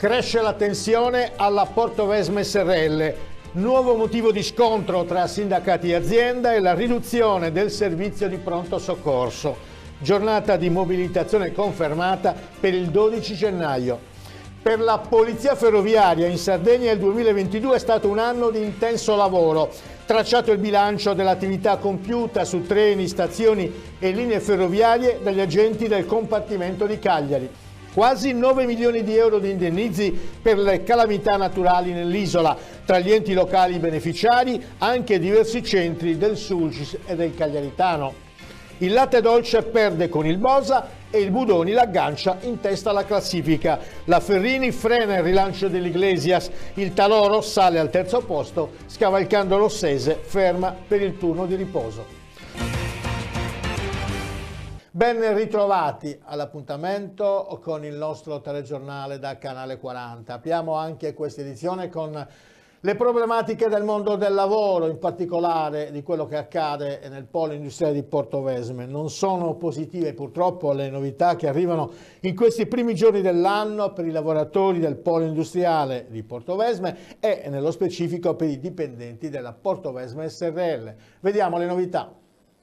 Cresce la tensione alla Portovesme SRL. Nuovo motivo di scontro tra sindacati e azienda è la riduzione del servizio di pronto soccorso. Giornata di mobilitazione confermata per il 12 gennaio. Per la Polizia Ferroviaria in Sardegna il 2022 è stato un anno di intenso lavoro. Tracciato il bilancio dell'attività compiuta su treni, stazioni e linee ferroviarie dagli agenti del compartimento di Cagliari quasi 9 milioni di euro di indennizi per le calamità naturali nell'isola. Tra gli enti locali beneficiari anche diversi centri del Sulcis e del Cagliaritano. Il latte dolce perde con il Bosa e il Budoni l'aggancia in testa alla classifica. La Ferrini frena il rilancio dell'Iglesias, il Taloro sale al terzo posto, scavalcando l'Ossese, ferma per il turno di riposo. Ben ritrovati all'appuntamento con il nostro telegiornale da Canale 40. Apriamo anche questa edizione con le problematiche del mondo del lavoro, in particolare di quello che accade nel polo industriale di Porto Vesme. Non sono positive purtroppo le novità che arrivano in questi primi giorni dell'anno per i lavoratori del polo industriale di Porto Vesme e nello specifico per i dipendenti della Porto Vesme SRL. Vediamo le novità.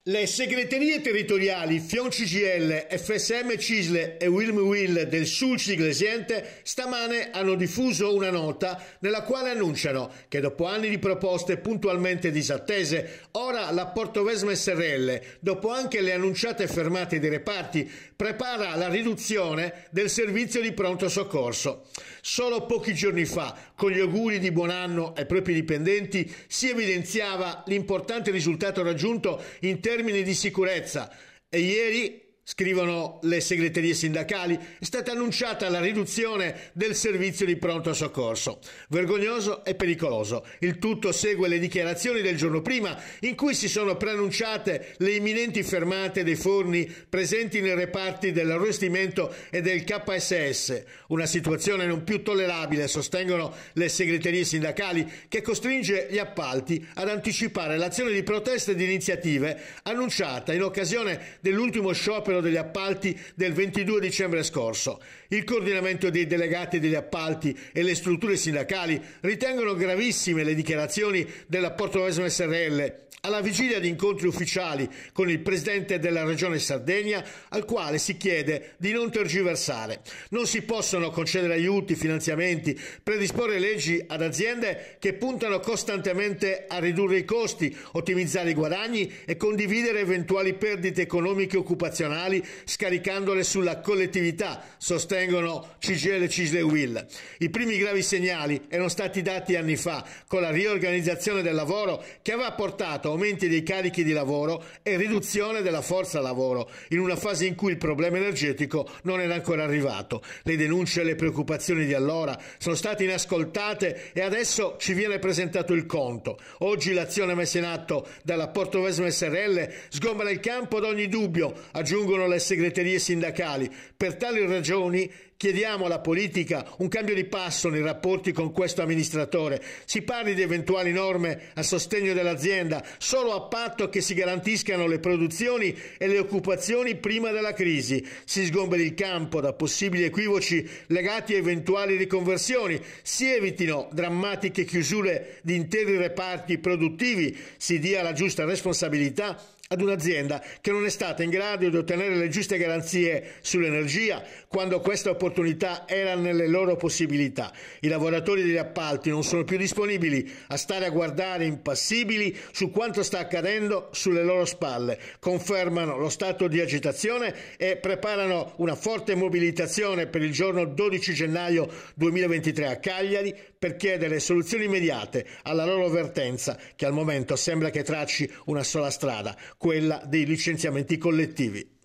Le segreterie territoriali Fion CGL, FSM Cisle e Wilm Will del Sulci Glesiente stamane hanno diffuso una nota nella quale annunciano che dopo anni di proposte puntualmente disattese, ora la Portovesma SRL, dopo anche le annunciate fermate dei reparti, prepara la riduzione del servizio di pronto soccorso. Solo pochi giorni fa con gli auguri di buon anno ai propri dipendenti, si evidenziava l'importante risultato raggiunto in termini di sicurezza e ieri scrivono le segreterie sindacali, è stata annunciata la riduzione del servizio di pronto soccorso. Vergognoso e pericoloso. Il tutto segue le dichiarazioni del giorno prima in cui si sono preannunciate le imminenti fermate dei forni presenti nei reparti dell'arrestimento e del KSS. Una situazione non più tollerabile, sostengono le segreterie sindacali, che costringe gli appalti ad anticipare l'azione di proteste e di iniziative annunciata in occasione dell'ultimo sciopero numero degli appalti del 22 dicembre scorso. Il coordinamento dei delegati degli appalti e le strutture sindacali ritengono gravissime le dichiarazioni della Portoveso SRL alla vigilia di incontri ufficiali con il presidente della regione Sardegna, al quale si chiede di non tergiversare. Non si possono concedere aiuti, finanziamenti, predisporre leggi ad aziende che puntano costantemente a ridurre i costi, ottimizzare i guadagni e condividere eventuali perdite economiche e occupazionali scaricandole sulla collettività, sostengono CGL Cisle Will. I primi gravi segnali erano stati dati anni fa con la riorganizzazione del lavoro che aveva portato a aumenti dei carichi di lavoro e riduzione della forza lavoro, in una fase in cui il problema energetico non era ancora arrivato. Le denunce e le preoccupazioni di allora sono state inascoltate e adesso ci viene presentato il conto. Oggi l'azione messa in atto dalla Portovesme SRL sgombra il campo ad ogni dubbio, aggiungono le segreterie sindacali. Per tali ragioni Chiediamo alla politica un cambio di passo nei rapporti con questo amministratore. Si parli di eventuali norme a sostegno dell'azienda solo a patto che si garantiscano le produzioni e le occupazioni prima della crisi. Si sgomberi il campo da possibili equivoci legati a eventuali riconversioni. Si evitino drammatiche chiusure di interi reparti produttivi. Si dia la giusta responsabilità ad un'azienda che non è stata in grado di ottenere le giuste garanzie sull'energia quando questa opportunità era nelle loro possibilità. I lavoratori degli appalti non sono più disponibili a stare a guardare impassibili su quanto sta accadendo sulle loro spalle, confermano lo stato di agitazione e preparano una forte mobilitazione per il giorno 12 gennaio 2023 a Cagliari per chiedere soluzioni immediate alla loro vertenza, che al momento sembra che tracci una sola strada, quella dei licenziamenti collettivi.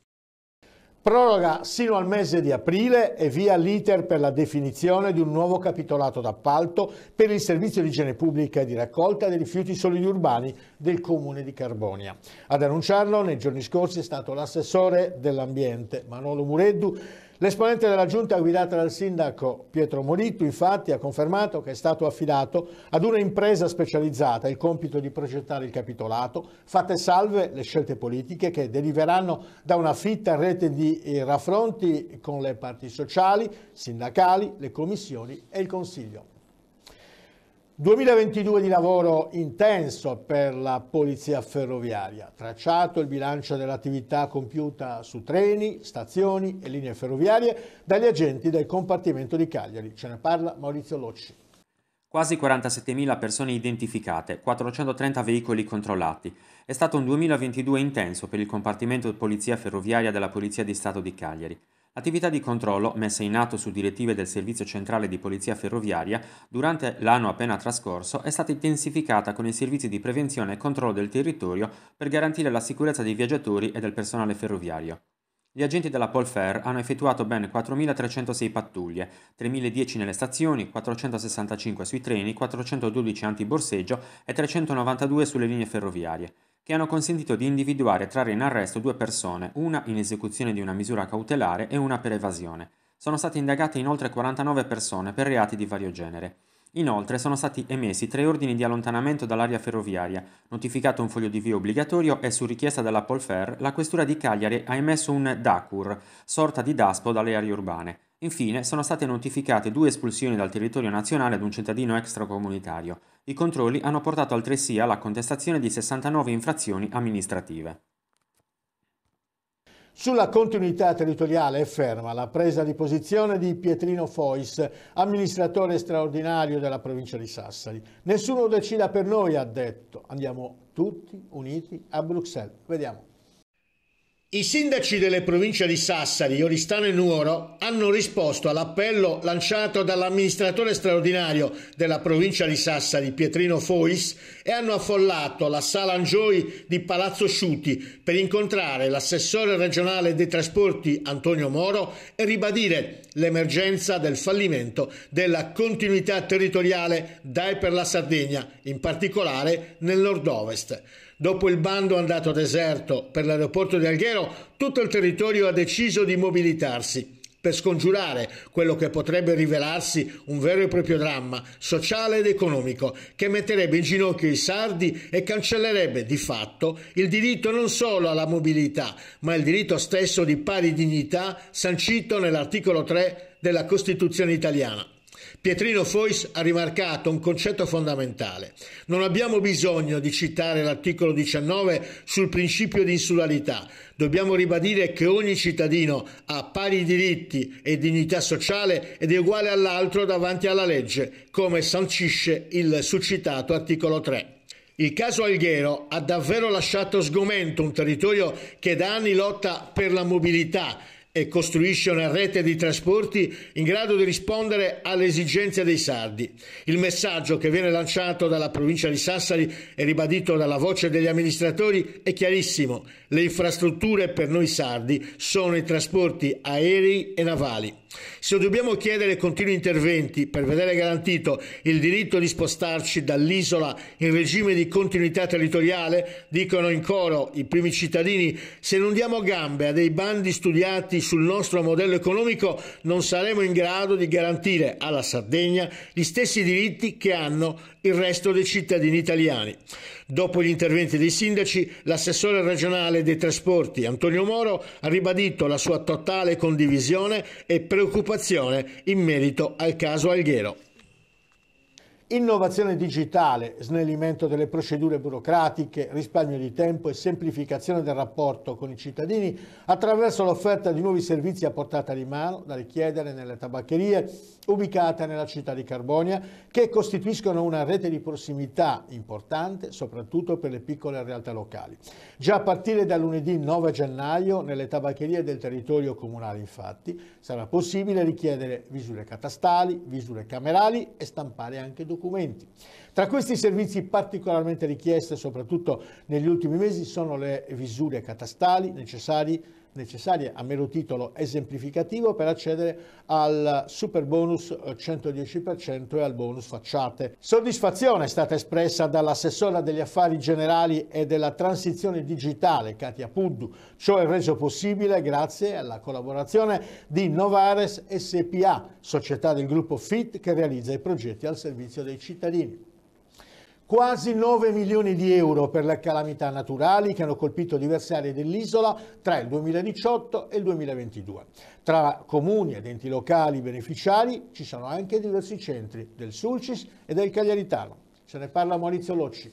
Proroga sino al mese di aprile e via l'iter per la definizione di un nuovo capitolato d'appalto per il servizio di igiene pubblica e di raccolta dei rifiuti solidi urbani del comune di Carbonia. Ad annunciarlo nei giorni scorsi è stato l'assessore dell'ambiente Manolo Mureddu L'esponente della giunta guidata dal sindaco Pietro Molitto infatti ha confermato che è stato affidato ad un'impresa specializzata il compito di progettare il capitolato, fatte salve le scelte politiche che deriveranno da una fitta rete di eh, raffronti con le parti sociali, sindacali, le commissioni e il Consiglio. 2022 di lavoro intenso per la polizia ferroviaria, tracciato il bilancio dell'attività compiuta su treni, stazioni e linee ferroviarie dagli agenti del compartimento di Cagliari. Ce ne parla Maurizio Locci. Quasi 47.000 persone identificate, 430 veicoli controllati. È stato un 2022 intenso per il compartimento polizia ferroviaria della Polizia di Stato di Cagliari. Attività di controllo messa in atto su direttive del Servizio Centrale di Polizia Ferroviaria durante l'anno appena trascorso è stata intensificata con i servizi di prevenzione e controllo del territorio per garantire la sicurezza dei viaggiatori e del personale ferroviario. Gli agenti della Polfer hanno effettuato ben 4.306 pattuglie, 3.010 nelle stazioni, 465 sui treni, 412 antiborseggio e 392 sulle linee ferroviarie che hanno consentito di individuare e trarre in arresto due persone, una in esecuzione di una misura cautelare e una per evasione. Sono state indagate inoltre 49 persone per reati di vario genere. Inoltre sono stati emessi tre ordini di allontanamento dall'area ferroviaria, notificato un foglio di via obbligatorio e su richiesta della Polfer la questura di Cagliari ha emesso un DACUR, sorta di DASPO dalle aree urbane. Infine, sono state notificate due espulsioni dal territorio nazionale ad un cittadino extracomunitario. I controlli hanno portato altresì alla contestazione di 69 infrazioni amministrative. Sulla continuità territoriale è ferma la presa di posizione di Pietrino Fois, amministratore straordinario della provincia di Sassari. Nessuno decida per noi, ha detto. Andiamo tutti uniti a Bruxelles. Vediamo. I sindaci delle province di Sassari, Oristano e Nuoro hanno risposto all'appello lanciato dall'amministratore straordinario della provincia di Sassari, Pietrino Fois, e hanno affollato la sala Angioi di Palazzo Sciuti per incontrare l'assessore regionale dei trasporti Antonio Moro e ribadire l'emergenza del fallimento della continuità territoriale dai per la Sardegna, in particolare nel nord-ovest. Dopo il bando andato a deserto per l'aeroporto di Alghero, tutto il territorio ha deciso di mobilitarsi per scongiurare quello che potrebbe rivelarsi un vero e proprio dramma sociale ed economico che metterebbe in ginocchio i sardi e cancellerebbe di fatto il diritto non solo alla mobilità, ma il diritto stesso di pari dignità sancito nell'articolo 3 della Costituzione italiana. Pietrino Fois ha rimarcato un concetto fondamentale. Non abbiamo bisogno di citare l'articolo 19 sul principio di insularità. Dobbiamo ribadire che ogni cittadino ha pari diritti e dignità sociale ed è uguale all'altro davanti alla legge, come sancisce il succitato articolo 3. Il caso Alghero ha davvero lasciato sgomento un territorio che da anni lotta per la mobilità e costruisce una rete di trasporti in grado di rispondere alle esigenze dei sardi. Il messaggio che viene lanciato dalla provincia di Sassari e ribadito dalla voce degli amministratori è chiarissimo. Le infrastrutture per noi sardi sono i trasporti aerei e navali. Se dobbiamo chiedere continui interventi per vedere garantito il diritto di spostarci dall'isola in regime di continuità territoriale, dicono in coro i primi cittadini, se non diamo gambe a dei bandi studiati sul nostro modello economico non saremo in grado di garantire alla Sardegna gli stessi diritti che hanno il resto dei cittadini italiani. Dopo gli interventi dei sindaci, l'assessore regionale dei trasporti Antonio Moro ha ribadito la sua totale condivisione e preoccupazione in merito al caso Alghero. Innovazione digitale, snellimento delle procedure burocratiche, risparmio di tempo e semplificazione del rapporto con i cittadini attraverso l'offerta di nuovi servizi a portata di mano da richiedere nelle tabaccherie ubicate nella città di Carbonia che costituiscono una rete di prossimità importante soprattutto per le piccole realtà locali. Già a partire da lunedì 9 gennaio nelle tabaccherie del territorio comunale infatti sarà possibile richiedere visure catastali, visure camerali e stampare anche documenti documenti. Tra questi servizi particolarmente richieste, soprattutto negli ultimi mesi, sono le visure catastali necessarie necessarie a mero titolo esemplificativo per accedere al super bonus 110% e al bonus facciate. Soddisfazione è stata espressa dall'assessora degli affari generali e della transizione digitale Katia Puddu. Ciò è reso possibile grazie alla collaborazione di Novares SPA, società del gruppo FIT che realizza i progetti al servizio dei cittadini quasi 9 milioni di euro per le calamità naturali che hanno colpito diverse aree dell'isola tra il 2018 e il 2022. Tra comuni ed enti locali beneficiari ci sono anche diversi centri del Sulcis e del Cagliaritano. Ce ne parla Maurizio Locci.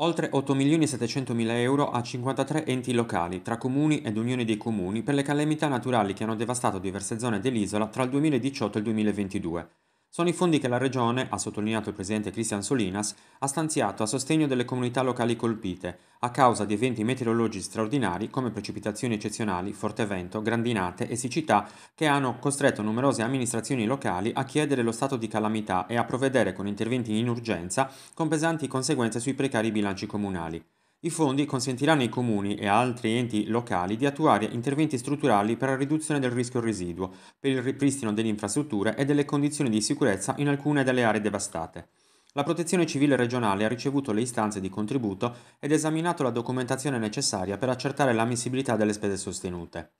Oltre 8.700.000 euro a 53 enti locali, tra comuni ed unioni dei comuni, per le calamità naturali che hanno devastato diverse zone dell'isola tra il 2018 e il 2022 sono i fondi che la Regione, ha sottolineato il presidente Cristian Solinas, ha stanziato a sostegno delle comunità locali colpite a causa di eventi meteorologici straordinari come precipitazioni eccezionali, forte vento, grandinate e siccità che hanno costretto numerose amministrazioni locali a chiedere lo stato di calamità e a provvedere con interventi in urgenza con pesanti conseguenze sui precari bilanci comunali. I fondi consentiranno ai comuni e altri enti locali di attuare interventi strutturali per la riduzione del rischio residuo, per il ripristino delle infrastrutture e delle condizioni di sicurezza in alcune delle aree devastate. La Protezione Civile regionale ha ricevuto le istanze di contributo ed esaminato la documentazione necessaria per accertare l'ammissibilità delle spese sostenute.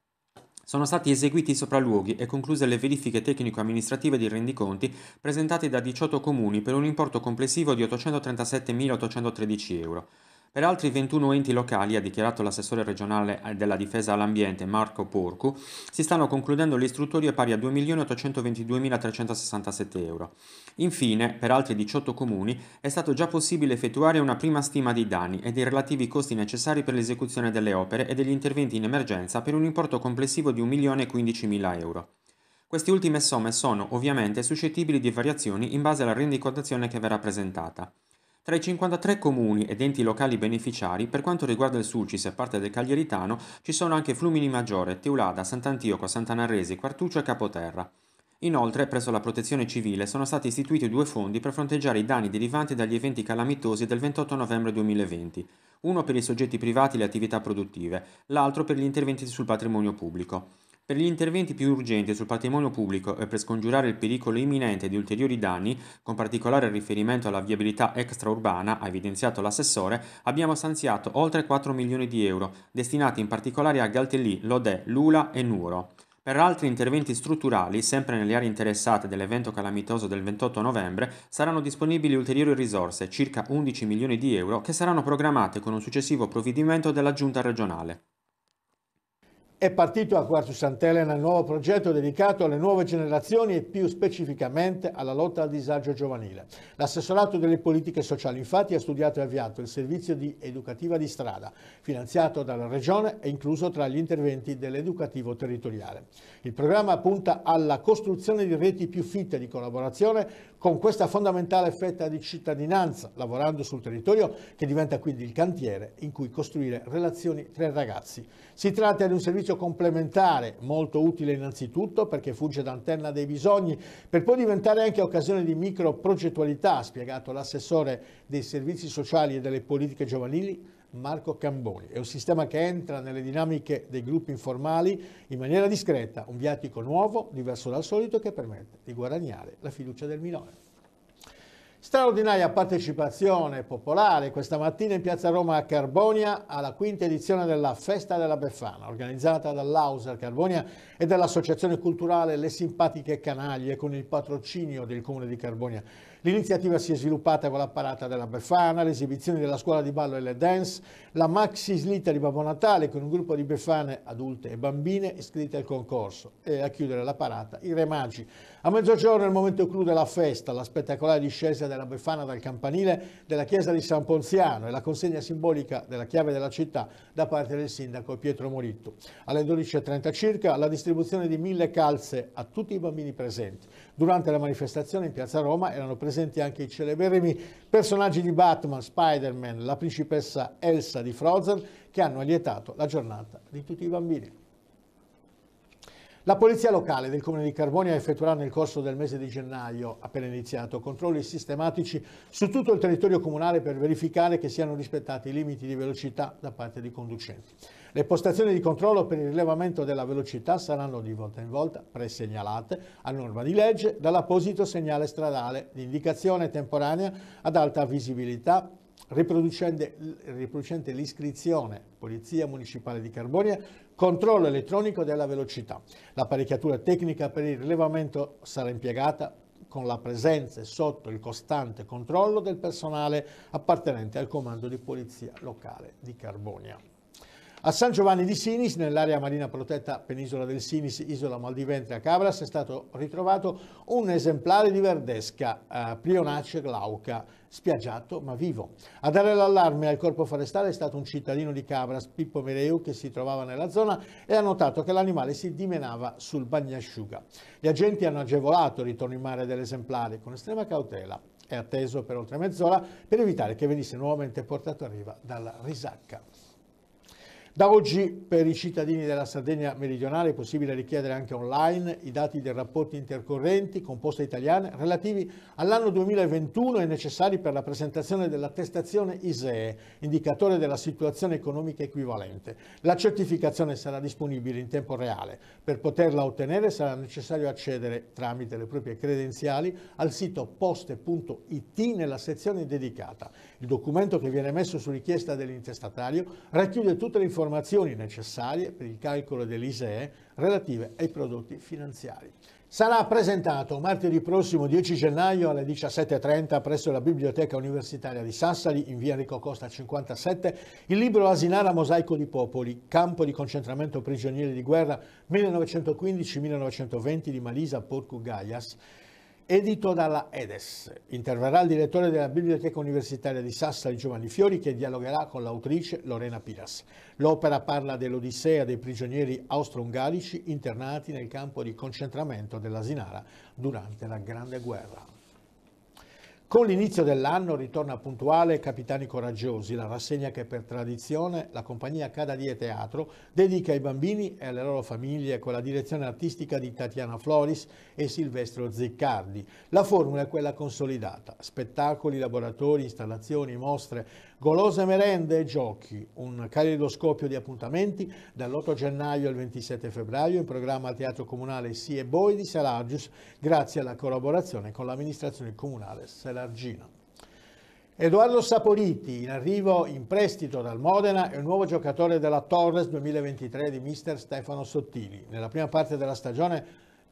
Sono stati eseguiti i sopralluoghi e concluse le verifiche tecnico-amministrative di rendiconti presentati da 18 comuni per un importo complessivo di 837.813 euro. Per altri 21 enti locali, ha dichiarato l'assessore regionale eh, della difesa all'ambiente Marco Porcu, si stanno concludendo le istruttorie pari a 2.822.367 euro. Infine, per altri 18 comuni, è stato già possibile effettuare una prima stima dei danni e dei relativi costi necessari per l'esecuzione delle opere e degli interventi in emergenza per un importo complessivo di 1.015.000 euro. Queste ultime somme sono ovviamente suscettibili di variazioni in base alla rendicontazione che verrà presentata. Tra i 53 comuni ed enti locali beneficiari, per quanto riguarda il Sulcis e parte del Cagliaritano, ci sono anche Flumini Maggiore, Teulada, Sant'Antioco, Santanarese, Quartuccio e Capoterra. Inoltre, presso la Protezione Civile sono stati istituiti due fondi per fronteggiare i danni derivanti dagli eventi calamitosi del 28 novembre 2020, uno per i soggetti privati e le attività produttive, l'altro per gli interventi sul patrimonio pubblico. Per gli interventi più urgenti sul patrimonio pubblico e per scongiurare il pericolo imminente di ulteriori danni, con particolare riferimento alla viabilità extraurbana, ha evidenziato l'assessore, abbiamo stanziato oltre 4 milioni di euro, destinati in particolare a Galtellì, Lodè, Lula e Nuoro. Per altri interventi strutturali, sempre nelle aree interessate dell'evento calamitoso del 28 novembre, saranno disponibili ulteriori risorse, circa 11 milioni di euro, che saranno programmate con un successivo provvedimento della Giunta regionale. È partito a Quartu Sant'Elena il nuovo progetto dedicato alle nuove generazioni e più specificamente alla lotta al disagio giovanile. L'assessorato delle politiche sociali infatti ha studiato e avviato il servizio di educativa di strada, finanziato dalla Regione e incluso tra gli interventi dell'educativo territoriale. Il programma punta alla costruzione di reti più fitte di collaborazione con questa fondamentale fetta di cittadinanza, lavorando sul territorio che diventa quindi il cantiere in cui costruire relazioni tra i ragazzi. Si tratta di un servizio complementare, molto utile innanzitutto perché funge da antenna dei bisogni, per poi diventare anche occasione di microprogettualità, spiegato l'assessore dei servizi sociali e delle politiche giovanili Marco Camboni. È un sistema che entra nelle dinamiche dei gruppi informali in maniera discreta, un viatico nuovo, diverso dal solito, che permette di guadagnare la fiducia del minore. Straordinaria partecipazione popolare questa mattina in Piazza Roma a Carbonia alla quinta edizione della Festa della Befana, organizzata dall'Auser Carbonia e dall'Associazione Culturale Le Simpatiche Canaglie con il patrocinio del Comune di Carbonia. L'iniziativa si è sviluppata con la parata della Befana, le esibizioni della scuola di ballo e le dance, la maxi slitta di Babbo Natale con un gruppo di Befane adulte e bambine iscritte al concorso e a chiudere la parata i Re Magi. A mezzogiorno è il momento clou della festa, la spettacolare discesa della Befana dal campanile della chiesa di San Ponziano e la consegna simbolica della chiave della città da parte del sindaco Pietro Moritto. Alle 12.30 circa la distribuzione di mille calze a tutti i bambini presenti. Durante la manifestazione in piazza Roma erano presenti anche i celeberrimi personaggi di Batman, Spider-Man, la principessa Elsa di Frozen che hanno allietato la giornata di tutti i bambini. La polizia locale del comune di Carbonia effettuerà nel corso del mese di gennaio, appena iniziato, controlli sistematici su tutto il territorio comunale per verificare che siano rispettati i limiti di velocità da parte dei conducenti. Le postazioni di controllo per il rilevamento della velocità saranno di volta in volta presegnalate a norma di legge dall'apposito segnale stradale di indicazione temporanea ad alta visibilità riproducente, l'iscrizione Polizia Municipale di Carbonia, controllo elettronico della velocità. L'apparecchiatura tecnica per il rilevamento sarà impiegata con la presenza e sotto il costante controllo del personale appartenente al comando di polizia locale di Carbonia. A San Giovanni di Sinis, nell'area marina protetta penisola del Sinis, isola Maldiventre a Cabras, è stato ritrovato un esemplare di verdesca, eh, Plionace glauca, spiaggiato ma vivo. A dare l'allarme al corpo forestale è stato un cittadino di Cabras, Pippo Mereu, che si trovava nella zona e ha notato che l'animale si dimenava sul bagnasciuga. Gli agenti hanno agevolato il ritorno in mare dell'esemplare con estrema cautela. e atteso per oltre mezz'ora per evitare che venisse nuovamente portato a riva dalla risacca. Da oggi per i cittadini della Sardegna meridionale è possibile richiedere anche online i dati dei rapporti intercorrenti con poste italiane relativi all'anno 2021 e necessari per la presentazione dell'attestazione ISEE, indicatore della situazione economica equivalente. La certificazione sarà disponibile in tempo reale. Per poterla ottenere sarà necessario accedere tramite le proprie credenziali al sito poste.it nella sezione dedicata. Il documento che viene messo su richiesta dell'intestatario racchiude tutte le informazioni informazioni necessarie per il calcolo dell'ISEE relative ai prodotti finanziari. Sarà presentato martedì prossimo 10 gennaio alle 17.30 presso la Biblioteca Universitaria di Sassari in via Enrico Costa 57 il libro Asinara Mosaico di Popoli, campo di concentramento prigionieri di guerra 1915-1920 di Malisa Porcu Gaias edito dalla EDES. Interverrà il direttore della Biblioteca Universitaria di Sassari Giovanni Fiori che dialogherà con l'autrice Lorena Piras. L'opera parla dell'odissea dei prigionieri austro-ungarici internati nel campo di concentramento della Sinara durante la Grande Guerra. Con l'inizio dell'anno ritorna puntuale Capitani Coraggiosi, la rassegna che per tradizione la compagnia Cadadie Teatro dedica ai bambini e alle loro famiglie con la direzione artistica di Tatiana Floris e Silvestro Ziccardi. La formula è quella consolidata, spettacoli, laboratori, installazioni, mostre, golose merende e giochi, un caleidoscopio di appuntamenti dall'8 gennaio al 27 febbraio in programma al Teatro Comunale Sie Boi di Seragius grazie alla collaborazione con l'amministrazione comunale Seragius l'argina. Edoardo Saporiti, in arrivo in prestito dal Modena, è un nuovo giocatore della Torres 2023 di mister Stefano Sottili. Nella prima parte della stagione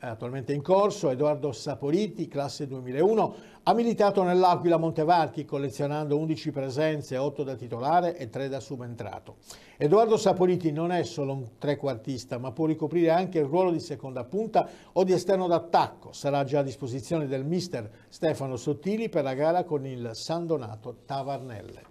attualmente in corso, Edoardo Saporiti, classe 2001, ha militato nell'Aquila Montevarchi collezionando 11 presenze, 8 da titolare e 3 da subentrato. Edoardo Saporiti non è solo un trequartista, ma può ricoprire anche il ruolo di seconda punta o di esterno d'attacco. Sarà già a disposizione del mister Stefano Sottili per la gara con il San Donato Tavarnelle.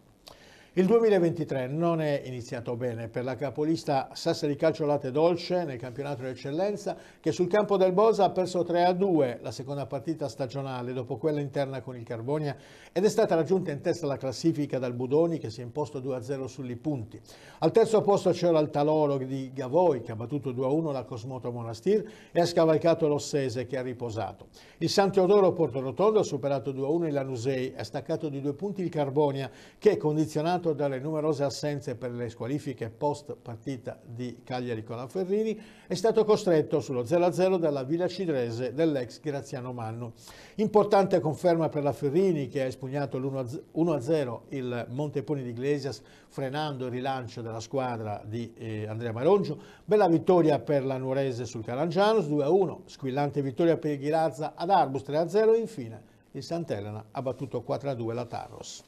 Il 2023 non è iniziato bene per la capolista Sassari Calcio Latte Dolce nel campionato d'eccellenza che sul campo del Bosa ha perso 3-2 la seconda partita stagionale dopo quella interna con il Carbonia ed è stata raggiunta in testa la classifica dal Budoni che si è imposto 2-0 sugli punti. Al terzo posto c'era il Taloro di Gavoi che ha battuto 2-1 la Cosmoto Monastir e ha scavalcato l'Ossese che ha riposato. Il San Teodoro Porto Rotondo ha superato 2-1 il Lanusei e ha staccato di due punti il Carbonia che è condizionato segnato dalle numerose assenze per le squalifiche post partita di Cagliari con la Ferrini, è stato costretto sullo 0-0 dalla Villa Cidrese dell'ex Graziano Manno. Importante conferma per la Ferrini che ha espugnato l'1-0 il Monteponi di Iglesias frenando il rilancio della squadra di eh, Andrea Marongio. Bella vittoria per la Nuorese sul Carangianos 2-1, squillante vittoria per il Ghirazza ad Arbus 3-0 e infine il Sant'Elena ha battuto 4-2 la Tarros.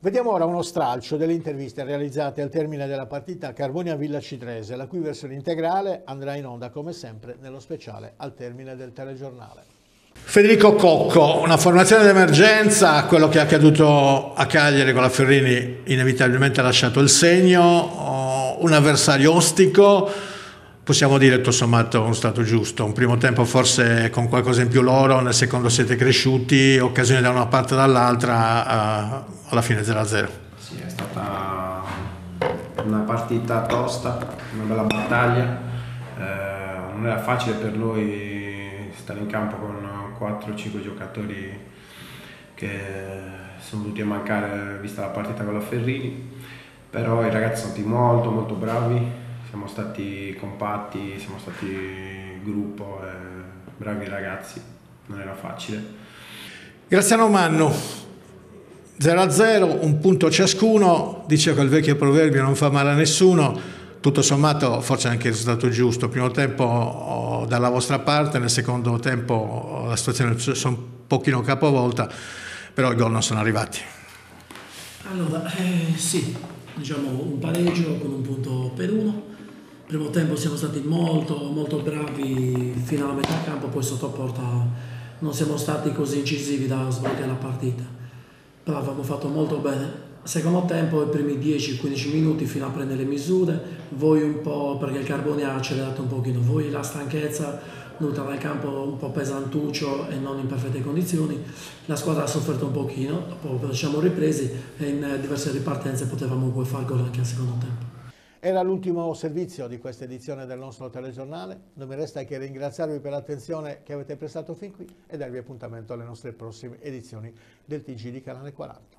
Vediamo ora uno stralcio delle interviste realizzate al termine della partita Carbonia-Villa Citrese, la cui versione integrale andrà in onda come sempre nello speciale al termine del telegiornale. Federico Cocco, una formazione d'emergenza, quello che è accaduto a Cagliari con la Ferrini inevitabilmente ha lasciato il segno, oh, un avversario ostico, possiamo dire tutto sommato uno stato giusto, un primo tempo forse con qualcosa in più loro, nel secondo siete cresciuti, occasione da una parte o dall'altra, eh, alla fine 0-0. Sì, è stata una partita tosta, una bella battaglia, eh, non era facile per noi stare in campo con 4-5 giocatori che sono venuti a mancare vista la partita con la Ferrini, però i ragazzi sono stati molto molto bravi siamo stati compatti, siamo stati gruppo, eh, bravi ragazzi, non era facile. Graziano Manno, 0 a 0, un punto ciascuno, dice quel vecchio proverbio non fa male a nessuno, tutto sommato forse anche il risultato giusto, primo tempo oh, dalla vostra parte, nel secondo tempo oh, la situazione è un pochino capovolta, però i gol non sono arrivati. Allora, eh, sì, diciamo un pareggio con un punto per uno, primo tempo siamo stati molto, molto bravi fino alla metà campo, poi sotto porta non siamo stati così incisivi da sbagliare la partita, però abbiamo fatto molto bene. Secondo tempo, i primi 10-15 minuti fino a prendere le misure, voi un po' perché il carbone ha accelerato un pochino, voi la stanchezza dovuta dal campo un po' pesantuccio e non in perfette condizioni, la squadra ha sofferto un pochino, dopo ci siamo ripresi e in diverse ripartenze potevamo poi far gol anche al secondo tempo. Era l'ultimo servizio di questa edizione del nostro telegiornale, non mi resta che ringraziarvi per l'attenzione che avete prestato fin qui e darvi appuntamento alle nostre prossime edizioni del TG di Canale 40.